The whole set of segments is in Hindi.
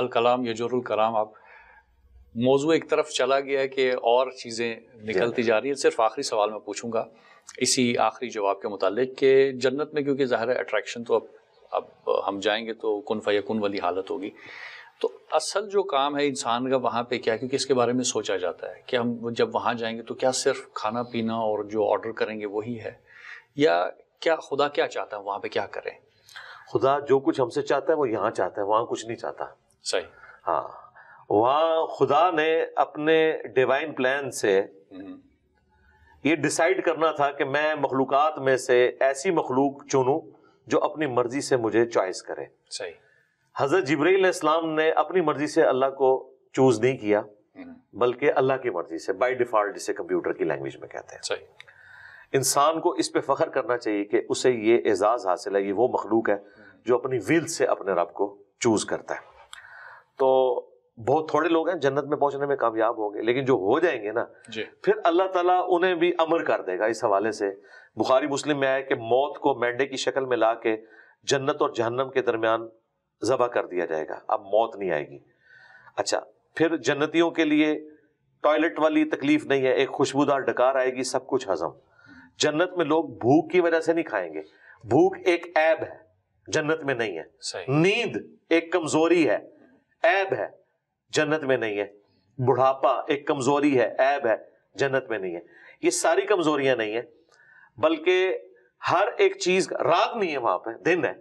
अल कलाम यजुरुल कलाम आप मौजू एक तरफ चला गया है कि और चीज़ें निकलती जा रही हैं सिर्फ आखिरी सवाल मैं पूछूंगा इसी आखिरी जवाब के मुतालिक के जन्नत में क्योंकि ज़ाहिर अट्रैक्शन तो अब अब हम जाएंगे तो कन फ़ैकन वाली हालत होगी तो असल जो काम है इंसान का वहाँ पे क्या क्योंकि इसके बारे में सोचा जाता है कि हम जब वहाँ जाएंगे तो क्या सिर्फ खाना पीना और जो ऑर्डर करेंगे वही है या क्या खुदा क्या चाहता है वहाँ पे क्या करें खुदा जो कुछ हमसे चाहता है वो यहाँ चाहता है वहाँ कुछ नहीं चाहता सही हाँ वहाँ खुदा ने अपने डिवाइन प्लान से हम्म। ये डिसाइड करना था कि मैं मखलूकत में से ऐसी मखलूक चुनू जो अपनी मर्जी से मुझे चॉइस करे सही हजरत जबरील इस्लाम ने अपनी मर्जी से अल्लाह को चूज नहीं किया हम्म। बल्कि अल्लाह की मर्जी से बाई डिफॉल्ट जिसे कंप्यूटर की लैंग्वेज में कहते हैं सही इंसान को इस पे फख्र करना चाहिए कि उसे ये एजाज़ हासिल है ये वो मखलूक है जो अपनी विल से अपने रब को चूज करता है तो बहुत थोड़े लोग हैं जन्नत में पहुंचने में कामयाब होंगे लेकिन जो हो जाएंगे ना फिर अल्लाह ताला उन्हें भी अमर कर देगा इस हवाले से बुखारी मुस्लिम में आया कि मौत को मैंडे की शक्ल में ला के जन्नत और जहन्नम के दरमियान जबा कर दिया जाएगा अब मौत नहीं आएगी अच्छा फिर जन्नतियों के लिए टॉयलेट वाली तकलीफ नहीं है एक खुशबूदार डकार आएगी सब कुछ हजम जन्नत में लोग भूख की वजह से नहीं खाएंगे भूख एक ऐब है जन्नत में नहीं है नींद एक कमजोरी है ऐब है जन्नत में नहीं है बुढ़ापा एक कमजोरी है ऐब है जन्नत में नहीं है ये सारी कमजोरियां नहीं है बल्कि हर एक चीज रात नहीं है वहां पे दिन है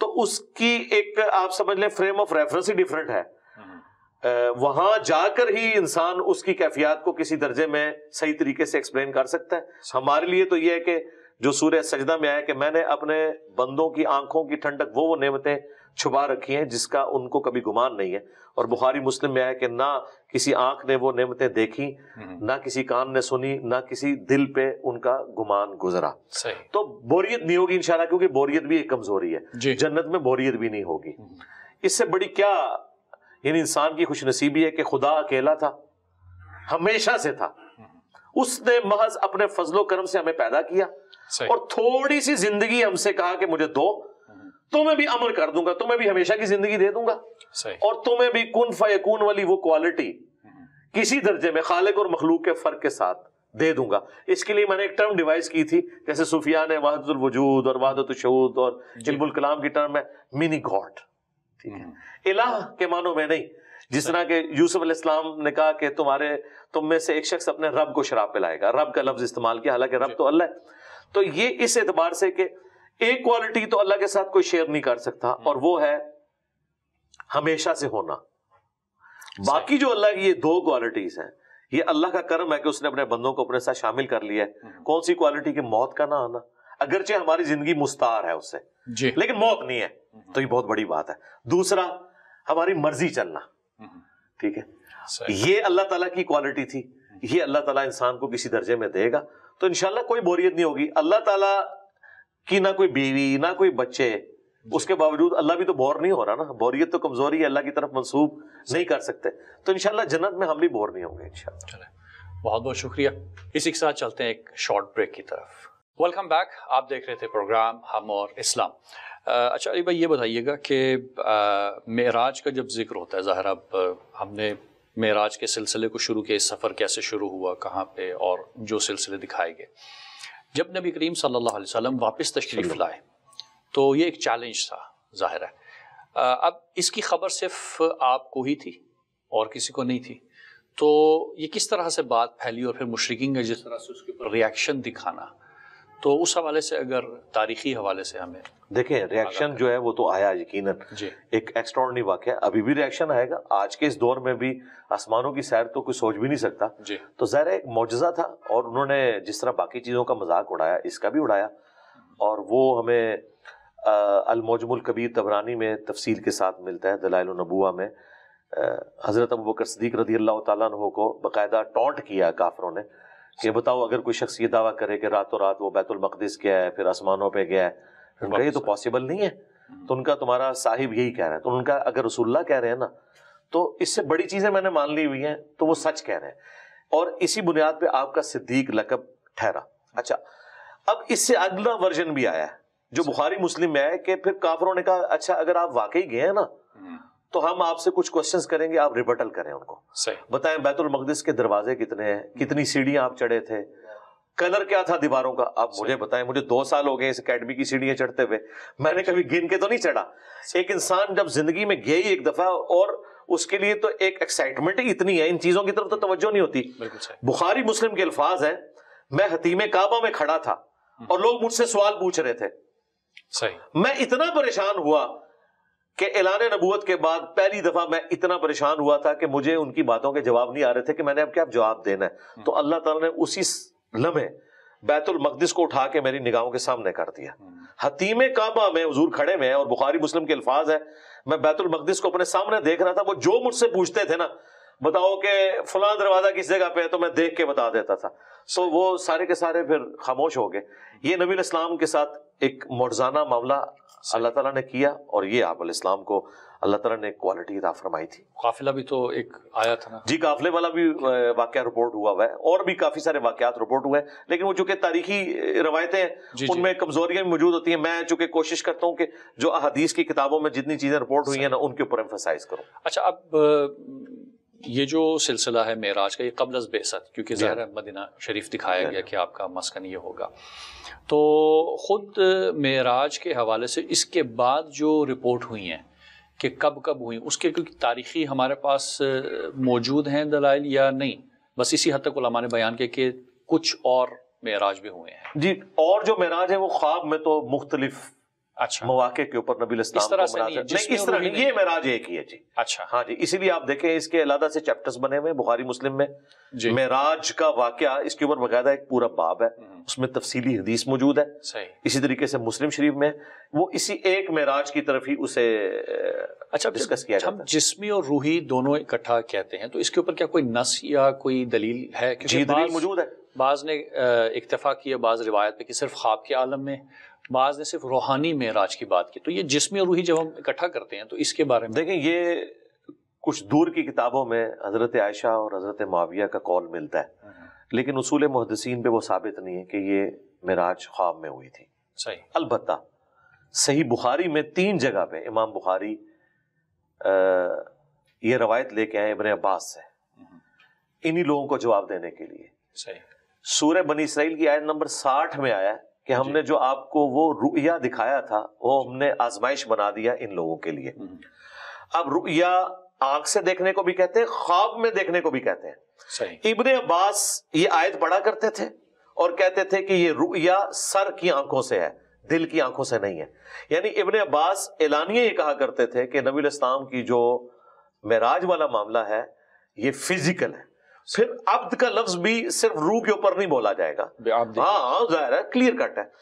तो उसकी एक आप समझ लें फ्रेम ऑफ रेफरेंस ही डिफरेंट है हम्म। वहां जाकर ही इंसान उसकी कैफियत को किसी दर्जे में सही तरीके से एक्सप्लेन कर सकता है हमारे लिए तो यह है कि जो सूर्य सजदा में आया कि मैंने अपने बंदों की आंखों की ठंडक वो वो नेमतें छुपा रखी हैं जिसका उनको कभी गुमान नहीं है और बुखारी मुस्लिम में आया कि ना किसी आंख ने वो नेमतें देखी हम्म। ना किसी कान ने सुनी ना किसी दिल पे उनका गुमान गुजरा तो बोरियत नहीं होगी इंशाल्लाह क्योंकि बोरियत भी एक कमजोरी है जन्नत में बोरियत भी नहीं होगी हम्म। इससे बड़ी क्या यानी इंसान की खुश नसीबी है कि खुदा अकेला था हमेशा से था हम्म। उसने महज अपने फजलो करम से हमें पैदा किया और थोड़ी सी जिंदगी हमसे कहा कि मुझे दो तुम्हें भी अमर कर दूंगा तुम्हें भी हमेशा की जिंदगी दे दूंगा और तुम्हें भी कन फून वाली वो क्वालिटी किसी दर्जे में खालिक और मखलूक के फर्क के साथ दे दूंगा इसके लिए मैंने एक टर्म डिवाइस की थी जैसे सुफिया ने वाहदुल और वाहदत शहूद और जिलबुल कलाम की टर्म है मिनी गॉड ठीक है इलाह के मानो में नहीं जिस तरह के यूसुफ इस्लाम ने कहा कि तुम्हारे तुम में से एक शख्स अपने रब को शराब पिलाएगा रब का लफ्ज इस्तेमाल किया हालांकि रब तो अल्लाह है तो ये इस एतबार से कि एक क्वालिटी तो अल्लाह के साथ कोई शेयर नहीं कर सकता हम्म। और वो है हमेशा से होना बाकी जो अल्लाह की ये दो क्वालिटीज हैं ये अल्लाह का कर्म है कि उसने अपने बंदों को अपने साथ शामिल कर लिया है हम्म। कौन सी क्वालिटी की मौत का ना आना अगरचे हमारी जिंदगी मुस्तार है उससे लेकिन मौत नहीं है हम्म। तो ये बहुत बड़ी बात है दूसरा हमारी मर्जी चलना ठीक है ये अल्लाह तला की क्वालिटी थी ये अल्लाह तला इंसान को किसी दर्जे में देगा तो इनशाला कोई बोरियत नहीं होगी अल्लाह तला कि ना कोई बीवी ना कोई बच्चे उसके बावजूद अल्लाह भी तो बोर नहीं हो रहा ना बोरियत तो कमजोरी है अल्लाह की तरफ मनसूब नहीं कर सकते तो इनशाला जन्नत में हम भी बोर नहीं होंगे इनशाला बहुत बहुत शुक्रिया इसी के साथ चलते हैं एक शॉर्ट ब्रेक की तरफ वेलकम बैक आप देख रहे थे प्रोग्राम हम और इस्लाम अच्छा अली भाई ये बताइएगा कि मेराज का जब जिक्र होता है ज़ाहिर अब हमने मेराज के सिलसिले को शुरू किया सफ़र कैसे शुरू हुआ कहाँ पे और जो सिलसिले दिखाए गए जब नबी करीम सल्लल्लाहु अलैहि वसल्लम वापस तशरीफ़ लाए तो ये एक चैलेंज था ज़ाहिर है अब इसकी खबर सिर्फ आपको ही थी और किसी को नहीं थी तो ये किस तरह से बात फैली और फिर मुशरकिन का जिस तरह से उसके ऊपर रिएक्शन दिखाना तो उस हवाले से अगर तारीखी हवाले से हमें देखें रिएक्शन जो है वो तो आया यकीनन एक एक्स्ट्रॉर्डनरी वाक्य अभी भी रिएक्शन आएगा आज के इस दौर में भी आसमानों की सैर तो कोई सोच भी नहीं सकता तो जहर एक मुजजा था और उन्होंने जिस तरह बाकी चीज़ों का मजाक उड़ाया इसका भी उड़ाया और वो हमें अलमोजमुल कबीर तबरानी में तफसील के साथ मिलता है दलाइल नबुआ में हज़रत अबू बकर सदीक रदी अल्लाह तु को बाकायदा टॉन्ट किया काफरों ने कि बताओ अगर कोई शख्स ये दावा करे कि रातों रात वो बैतुलमकदस गया है फिर आसमानों पर गया है उनका ये तो पॉसिबल नहीं है तो उनका तुम्हारा साहिब यही कह रहा है तो उनका अगर रसुल्ला कह रहे हैं ना तो इससे बड़ी चीजें मैंने मान ली हुई हैं तो वो सच कह रहे हैं और इसी बुनियाद पे आपका सिद्दीक लकब ठहरा अच्छा अब इससे अगला वर्जन भी आया है जो अच्छा। बुखारी मुस्लिम में है कि फिर काफरों ने कहा अच्छा अगर आप वाकई गए हैं ना हम्म। तो हम आपसे कुछ क्वेश्चंस करेंगे आप रिबटल करें उनको सही बताएं बैतुल मकदस के दरवाजे कितने हैं कितनी सीढ़ियां आप चढ़े थे कलर क्या था दीवारों का आप मुझे बताएं मुझे दो साल हो गए इस एकेडमी की सीढ़ियां चढ़ते हुए मैंने कभी गिन के तो नहीं चढ़ा एक इंसान जब जिंदगी में गया ही एक दफा और उसके लिए तो एक एक्साइटमेंट ही इतनी है इन चीजों की तरफ तो तवज्जो नहीं होती बुखारी मुस्लिम के अल्फाज है मैं हतीमे काबा में खड़ा था हम्म। और लोग मुझसे सवाल पूछ रहे थे सही मैं इतना परेशान हुआ कि एलान नबूत के बाद पहली दफा मैं इतना परेशान हुआ था कि मुझे उनकी बातों के जवाब नहीं आ रहे थे कि मैंने अब क्या जवाब देना है हम्म। तो अल्लाह ताला ने उसी लम्हे बैतुल मकदस को उठा के मेरी निगाहों के सामने कर दिया हम्म। हतीमे काबा में हजूर खड़े में और बुखारी मुस्लिम के अल्फाज है मैं बैतुल मकदस को अपने सामने देख रहा था वो जो मुझसे पूछते थे ना बताओ कि फलां दरवाजा किस जगह पे है तो मैं देख के बता देता था सो वो सारे के सारे फिर खामोश हो गए ये नबी इस्लाम के साथ एक मोरजाना मामला अल्लाह ताला ने किया और ये आप इस्लाम को अल्लाह ताला ने क्वालिटी अदा फरमाई थी काफिला भी तो एक आया था ना जी काफिले वाला भी वाक़ रिपोर्ट हुआ हुआ है और भी काफ़ी सारे वाकत रिपोर्ट हुए हैं लेकिन वो चूंकि तारीखी रवायतें उनमें कमजोरियां भी मौजूद होती हैं मैं चूंकि कोशिश करता हूँ कि जो अदीस की किताबों में जितनी चीज़ें रिपोर्ट हुई है ना उनके ऊपर एम्फोसाइज करूँ अच्छा अब ये जो सिलसिला है मेराज का ये कबल बेसत क्योंकि ज़ाहिर मदीना शरीफ दिखाया गया कि आपका मस्कन ये होगा तो ख़ुद मेराज के हवाले से इसके बाद जो रिपोर्ट हुई हैं कि कब कब हुई उसके क्योंकि तारीखी हमारे पास मौजूद हैं दलाइल या नहीं बस इसी हद तक ने बयान किया कि कुछ और मेराज भी हुए हैं जी और जो मेराज है वो ख्वाब में तो मुख्तलिफ अच्छा मौाक़े के ऊपर नबी इस तरह से नहीं, नहीं इस तरह नहीं, ये मेराज एक ही है जी अच्छा हाँ जी इसीलिए आप देखें इसके अलादा से चैप्टर्स बने हुए बुखारी मुस्लिम में मेराज का वाक्य इसके ऊपर बकायदा एक पूरा बाब है हम्म। उसमें तफसीली हदीस मौजूद है सही इसी तरीके से मुस्लिम शरीफ में वो इसी एक मेराज की तरफ ही उसे अच्छा डिस्कस किया हम जिसमी और रूही दोनों इकट्ठा कहते हैं तो इसके ऊपर क्या कोई नस या कोई दलील है जी दलील मौजूद है बाज ने इतफा किया बाज रिवायत पे कि सिर्फ ख्वाब के आलम में बाज ने सिर्फ रूहानी महराज की बात की तो ये जिसमें रूही जब हम इकट्ठा करते हैं तो इसके बारे में देखें ये कुछ दूर की किताबों में हज़रत आयशा और हज़रत माविया का कौल मिलता है हाँ, हाँ। लेकिन उसूल मुहदसिन पे वो साबित नहीं है कि ये मराज ख्वाब में हुई थी सही अलबत् सही बुखारी में तीन जगह पे इमाम बुखारी आ, ये रवायत लेके आए इबन अब्बास से हाँ, इन्हीं लोगों को जवाब देने के लिए सही सूर्य बनी इसराइल की आयत नंबर साठ में आया है कि हमने जो आपको वो रुया दिखाया था वो हमने आजमाइश बना दिया इन लोगों के लिए हम्म। अब रुया आंख से देखने को भी कहते हैं ख्वाब में देखने को भी कहते हैं इबन अब्बास ये आयत पढ़ा करते थे और कहते थे कि ये रुया सर की आंखों से है दिल की आंखों से नहीं है यानी इबन अब्बास एलानिया ये कहा करते थे कि नबी इस्लाम की जो मेराज वाला मामला है ये फिजिकल है फिर अब्द का लफ्ज भी सिर्फ रूह के ऊपर नहीं बोला जाएगा हाँ जाहिर है क्लियर कट है